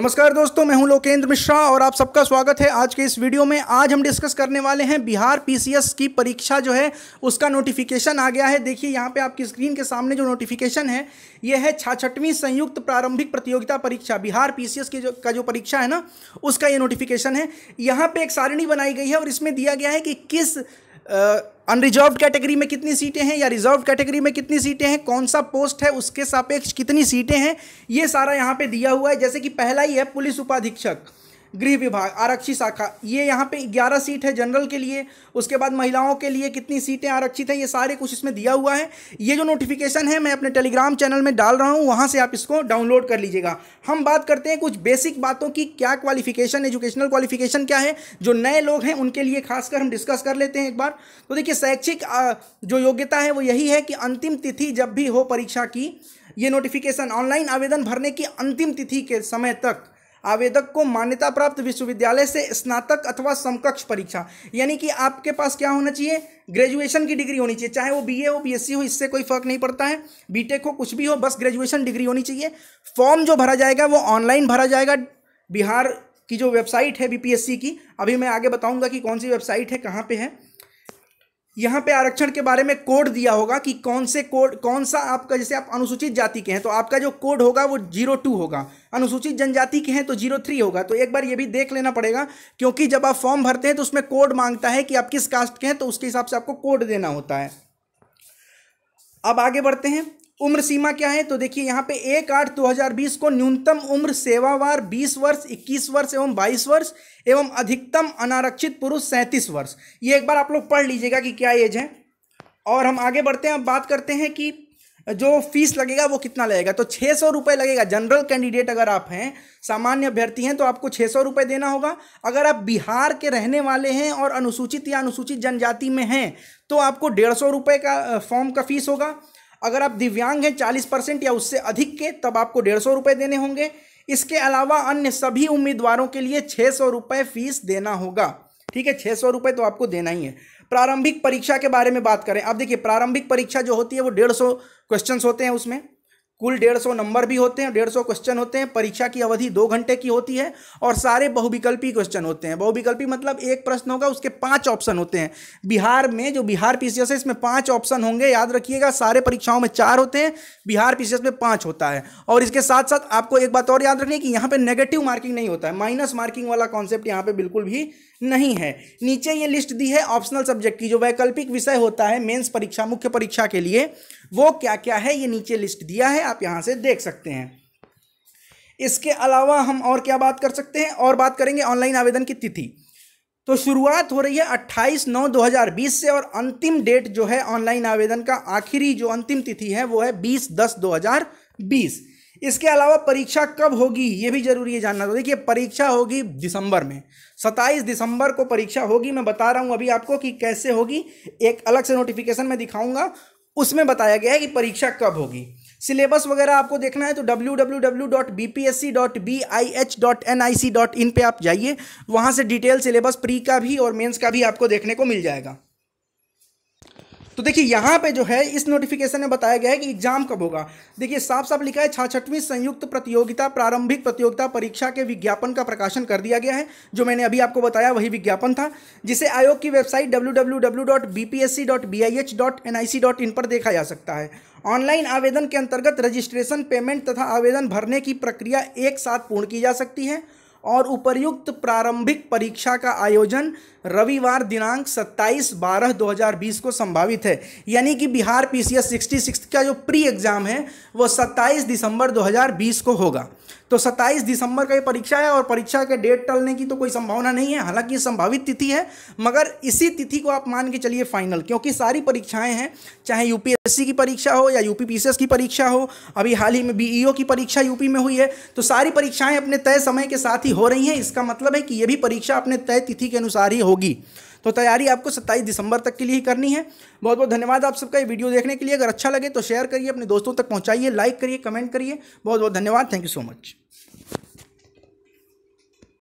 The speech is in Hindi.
नमस्कार दोस्तों मैं हूं लोकेंद्र मिश्रा और आप सबका स्वागत है आज के इस वीडियो में आज हम डिस्कस करने वाले हैं बिहार पीसीएस की परीक्षा जो है उसका नोटिफिकेशन आ गया है देखिए यहाँ पे आपकी स्क्रीन के सामने जो नोटिफिकेशन है यह है छाछठवीं संयुक्त प्रारंभिक प्रतियोगिता परीक्षा बिहार पीसीएस की जो का जो परीक्षा है ना उसका ये नोटिफिकेशन है यहाँ पर एक सारिणी बनाई गई है और इसमें दिया गया है कि किस आ, अनरिजर्व कैटेगरी में कितनी सीटें हैं या रिजर्व कैटेगरी में कितनी सीटें हैं कौन सा पोस्ट है उसके सापेक्ष कितनी सीटें हैं ये सारा यहाँ पे दिया हुआ है जैसे कि पहला ही है पुलिस उपाधीक्षक गृह विभाग आरक्षी शाखा ये यहाँ पे 11 सीट है जनरल के लिए उसके बाद महिलाओं के लिए कितनी सीटें आरक्षित हैं ये सारे कुछ इसमें दिया हुआ है ये जो नोटिफिकेशन है मैं अपने टेलीग्राम चैनल में डाल रहा हूँ वहाँ से आप इसको डाउनलोड कर लीजिएगा हम बात करते हैं कुछ बेसिक बातों की क्या क्वालिफिकेशन एजुकेशनल क्वालिफिकेशन क्या है जो नए लोग हैं उनके लिए खासकर हम डिस्कस कर लेते हैं एक बार तो देखिए शैक्षिक जो योग्यता है वो यही है कि अंतिम तिथि जब भी हो परीक्षा की ये नोटिफिकेशन ऑनलाइन आवेदन भरने की अंतिम तिथि के समय तक आवेदक को मान्यता प्राप्त विश्वविद्यालय से स्नातक अथवा समकक्ष परीक्षा यानी कि आपके पास क्या होना चाहिए ग्रेजुएशन की डिग्री होनी चाहिए चाहे वो बीए हो बीएससी हो इससे कोई फर्क नहीं पड़ता है बीटेक हो कुछ भी हो बस ग्रेजुएशन डिग्री होनी चाहिए फॉर्म जो भरा जाएगा वो ऑनलाइन भरा जाएगा बिहार की जो वेबसाइट है बी की अभी मैं आगे बताऊँगा कि कौन सी वेबसाइट है कहाँ पर है यहाँ पे आरक्षण के बारे में कोड दिया होगा कि कौन से कोड कौन सा आपका जैसे आप अनुसूचित जाति के हैं तो आपका जो कोड होगा वो जीरो टू होगा अनुसूचित जनजाति के हैं तो जीरो थ्री होगा तो एक बार ये भी देख लेना पड़ेगा क्योंकि जब आप फॉर्म भरते हैं तो उसमें कोड मांगता है कि आप किस कास्ट के हैं तो उसके हिसाब से आपको कोड देना होता है अब आगे बढ़ते हैं उम्र सीमा क्या है तो देखिए यहाँ पे एक आठ दो हजार बीस को न्यूनतम उम्र सेवावार बीस वर्ष इक्कीस वर्ष एवं बाईस वर्ष एवं अधिकतम अनारक्षित पुरुष सैंतीस वर्ष ये एक बार आप लोग पढ़ लीजिएगा कि क्या एज है और हम आगे बढ़ते हैं अब बात करते हैं कि जो फीस लगेगा वो कितना लगेगा तो छः सौ रुपये लगेगा जनरल कैंडिडेट अगर आप हैं सामान्य अभ्यर्थी हैं तो आपको छः सौ रुपये देना होगा अगर आप बिहार के रहने वाले हैं और अनुसूचित या अनुसूचित जनजाति में हैं तो आपको डेढ़ सौ रुपये का फॉर्म का फीस होगा अगर आप दिव्यांग हैं चालीस परसेंट या उससे अधिक के तब आपको डेढ़ सौ रुपये देने होंगे इसके अलावा अन्य सभी उम्मीदवारों के लिए छः सौ रुपये फीस देना होगा ठीक है छः सौ रुपये तो आपको देना ही है प्रारंभिक परीक्षा के बारे में बात करें अब देखिए प्रारंभिक परीक्षा जो होती है वो डेढ़ सौ क्वेश्चन होते हैं उसमें कुल डेढ़ सौ नंबर भी होते हैं डेढ़ सौ क्वेश्चन होते हैं परीक्षा की अवधि दो घंटे की होती है और सारे बहुविकल्पी क्वेश्चन होते हैं बहुविकल्पी मतलब एक प्रश्न होगा उसके पांच ऑप्शन होते हैं बिहार में जो बिहार पीसीएस है इसमें पांच ऑप्शन होंगे याद रखिएगा सारे परीक्षाओं में चार होते हैं बिहार पीसीएस में पांच होता है और इसके साथ साथ आपको एक बात और याद रखनी है कि यहाँ पर नेगेटिव मार्किंग नहीं होता है माइनस मार्किंग वाला कॉन्सेप्ट यहाँ पर बिल्कुल भी नहीं है नीचे ये लिस्ट दी है ऑप्शनल सब्जेक्ट की जो वैकल्पिक विषय होता है मेंस परीक्षा मुख्य परीक्षा के लिए वो क्या क्या है ये नीचे लिस्ट दिया है आप यहाँ से देख सकते हैं इसके अलावा हम और क्या बात कर सकते हैं और बात करेंगे ऑनलाइन आवेदन की तिथि तो शुरुआत हो रही है 28 नौ 2020 से और अंतिम डेट जो है ऑनलाइन आवेदन का आखिरी जो अंतिम तिथि है वो है 20 दस इसके अलावा परीक्षा कब होगी ये भी जरूरी है जानना तो देखिए परीक्षा होगी दिसंबर में 27 दिसंबर को परीक्षा होगी मैं बता रहा हूँ अभी आपको कि कैसे होगी एक अलग से नोटिफिकेशन में दिखाऊंगा उसमें बताया गया है कि परीक्षा कब होगी सिलेबस वगैरह आपको देखना है तो www.bpsc.bih.nic.in पे आप जाइए वहाँ से डिटेल सिलेबस प्री का भी और मेंस का भी आपको देखने को मिल जाएगा तो देखिए यहाँ पे जो है इस नोटिफिकेशन में बताया गया है कि एग्जाम कब होगा देखिए साफ साफ लिखा है छाछठवीं संयुक्त प्रतियोगिता प्रारंभिक प्रतियोगिता परीक्षा के विज्ञापन का प्रकाशन कर दिया गया है जो मैंने अभी आपको बताया वही विज्ञापन था जिसे आयोग की वेबसाइट डब्ल्यू पर देखा जा सकता है ऑनलाइन आवेदन के अंतर्गत रजिस्ट्रेशन पेमेंट तथा आवेदन भरने की प्रक्रिया एक साथ पूर्ण की जा सकती है और उपर्युक्त प्रारंभिक परीक्षा का आयोजन रविवार दिनांक 27 बारह 2020 को संभावित है यानी कि बिहार पीसीएस 66 का जो प्री एग्ज़ाम है वो 27 दिसंबर 2020 को होगा तो 27 दिसंबर का ये परीक्षा है और परीक्षा के डेट टलने की तो कोई संभावना नहीं है हालांकि ये संभावित तिथि है मगर इसी तिथि को आप मान के चलिए फाइनल क्योंकि सारी परीक्षाएं हैं चाहे यूपीएससी की परीक्षा हो या यूपी की परीक्षा हो अभी हाल ही में बीईओ e की परीक्षा यूपी में हुई है तो सारी परीक्षाएं अपने तय समय के साथ ही हो रही हैं इसका मतलब है कि ये भी परीक्षा अपने तय तिथि के अनुसार ही होगी तो तैयारी आपको सत्ताईस दिसंबर तक के लिए ही करनी है बहुत बहुत धन्यवाद आप सबका ये वीडियो देखने के लिए अगर अच्छा लगे तो शेयर करिए अपने दोस्तों तक पहुँचाइए लाइक करिए कमेंट करिए बहुत बहुत धन्यवाद थैंक यू सो मच